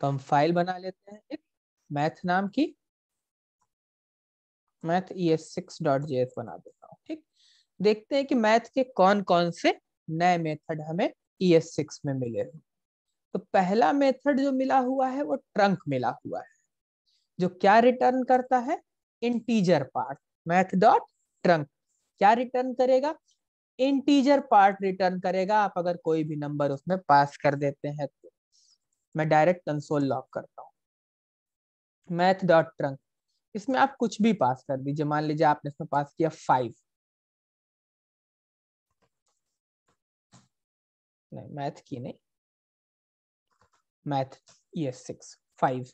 तो हम फाइल बना लेते हैं एक मैथ नाम की math E S six dot J S बना देता हूँ ठीक देखते हैं कि मैथ के कौन कौन से नए मेथड हमें ई एस सिक्स में मिले हैं तो पहला मेथड जो मिला हुआ है वो ट्रंक मिला हुआ है जो क्या रिटर्न करता है integer part math dot trunc क्या रिटर्न करेगा इंटीजर पार्ट रिटर्न करेगा आप अगर कोई भी नंबर उसमें पास कर देते हैं तो मैं डायरेक्ट कंसोल लॉक करता हूँ मैथ डॉट ट्रंक इसमें आप कुछ भी पास कर दीजिए मान लीजिए आपने इसमें पास किया फाइव नहीं मैथ की नहीं मैथ ये सिक्स फाइव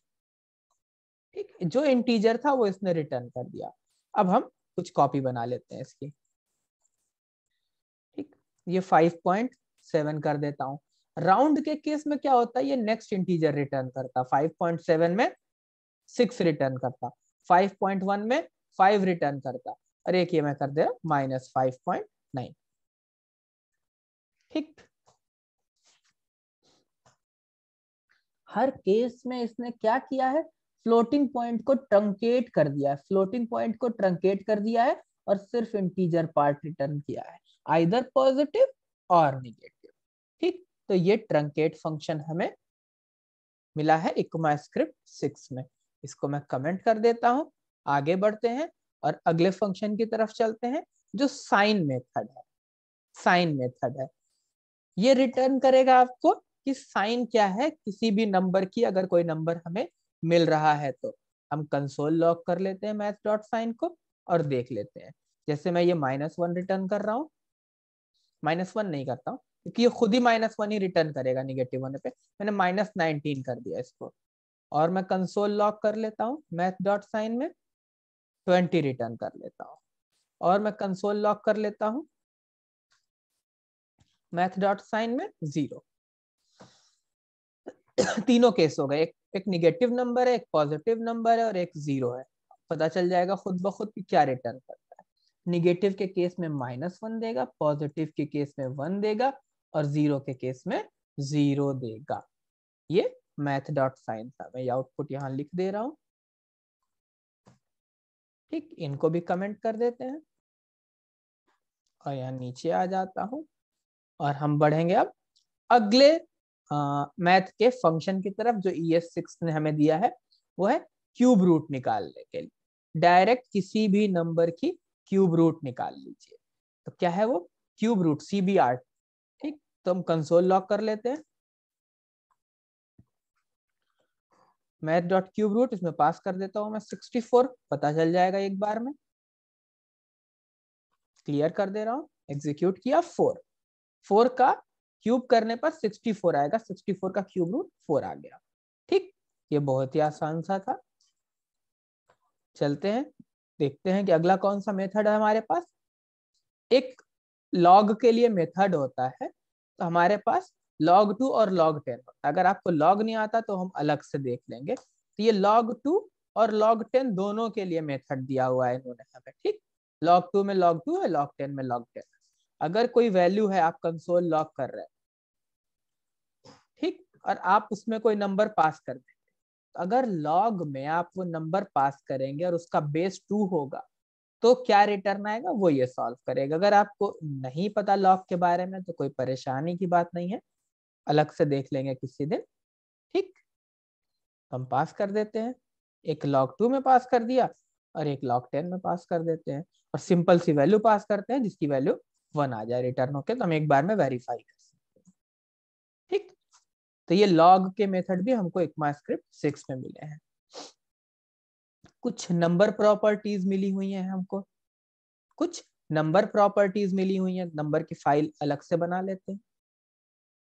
ठीक जो इंटीजर था वो इसने रिटर्न कर दिया अब हम कुछ कॉपी बना लेते हैं इसकी ठीक ये फाइव पॉइंट सेवन कर देता हूं राउंड के केस में क्या होता है ये नेक्स्ट इंटीजर रिटर्न करता 5.7 में सिक्स रिटर्न करता 5.1 में फाइव रिटर्न करता और एक ये मैं कर दे माइनस फाइव पॉइंट नाइन ठीक हर केस में इसने क्या किया है फ्लोटिंग पॉइंट को ट्रंकेट कर दिया है फ्लोटिंग पॉइंट को ट्रंकेट कर दिया है और सिर्फ इंटीजर पार्ट रिटर्न किया है आइदर पॉजिटिव और निगेटिव ठीक तो ये ट्रंकेट फंक्शन हमें मिला है इकोमा स्क्रिप्ट सिक्स में इसको मैं कमेंट कर देता हूं आगे बढ़ते हैं और अगले फंक्शन की तरफ चलते हैं जो साइन मेथड है साइन मेथड है ये रिटर्न करेगा आपको कि साइन क्या है किसी भी नंबर की अगर कोई नंबर हमें मिल रहा है तो हम कंसोल लॉक कर लेते हैं मैथ डॉट साइन को और देख लेते हैं जैसे मैं ये माइनस वन रिटर्न कर रहा हूं माइनस वन नहीं करता हूं क्योंकि ये खुद ही माइनस वन ही रिटर्न करेगा निगेटिव होने पे मैंने माइनस नाइनटीन कर दिया इसको और मैं कंसोल लॉक कर लेता हूँ मैथ डॉट साइन में ट्वेंटी रिटर्न कर लेता हूँ और मैं कंसोल लॉक कर लेता हूँ मैथ डॉट साइन में जीरो तीनों केस हो गए एक एक निगेटिव नंबर है एक पॉजिटिव नंबर है और एक जीरो है पता चल जाएगा खुद ब खुद की क्या रिटर्न करता है निगेटिव के केस में माइनस वन देगा पॉजिटिव के केस में वन देगा और जीरो के केस में जीरो देगा ये मैथ डॉट साइंस था मैं ये आउटपुट यहाँ लिख दे रहा हूं ठीक इनको भी कमेंट कर देते हैं और यहाँ नीचे आ जाता हूं और हम बढ़ेंगे अब अगले मैथ के फंक्शन की तरफ जो ई एस सिक्स ने हमें दिया है वो है क्यूब रूट निकालने के लिए डायरेक्ट किसी भी नंबर की क्यूब रूट निकाल लीजिए तो क्या है वो cube root C B R तो हम कंसोल लॉक कर लेते हैं मैथ डॉट क्यूब रूट इसमें पास कर देता हूं मैं 64 पता चल जाएगा एक बार में क्लियर कर दे रहा हूं एग्जीक्यूट किया फोर फोर का क्यूब करने पर 64 आएगा 64 का क्यूब रूट फोर आ गया ठीक ये बहुत ही आसान सा था चलते हैं देखते हैं कि अगला कौन सा मेथड है हमारे पास एक लॉग के लिए मेथड होता है तो हमारे पास लॉग टू और लॉग टेन अगर आपको लॉग नहीं आता तो हम अलग से देख लेंगे तो ये लॉग टू और लॉग टेन दोनों के लिए मेथड दिया हुआ है इन्होंने हमें ठीक लॉग टू में लॉग टू है लॉग टेन में लॉग टेन अगर कोई वैल्यू है आप कंसोल लॉग कर रहे हैं ठीक और आप उसमें कोई नंबर पास कर देंगे अगर लॉग में आप वो नंबर पास करेंगे और उसका बेस टू होगा तो क्या रिटर्न आएगा वो ये सॉल्व करेगा अगर आपको नहीं पता लॉक के बारे में तो कोई परेशानी की बात नहीं है अलग से देख लेंगे किसी दिन ठीक हम पास कर देते हैं एक लॉक टू में पास कर दिया और एक लॉक टेन में पास कर देते हैं और सिंपल सी वैल्यू पास करते हैं जिसकी वैल्यू वन आ जाए रिटर्न होके तो हम एक बार में वेरीफाई कर सकते हैं ठीक तो ये लॉग के मेथड भी हमको एक स्क्रिप्ट सिक्स में मिले हैं कुछ नंबर प्रॉपर्टीज मिली हुई हैं हमको कुछ नंबर प्रॉपर्टीज मिली हुई हैं नंबर की फाइल अलग से बना लेते हैं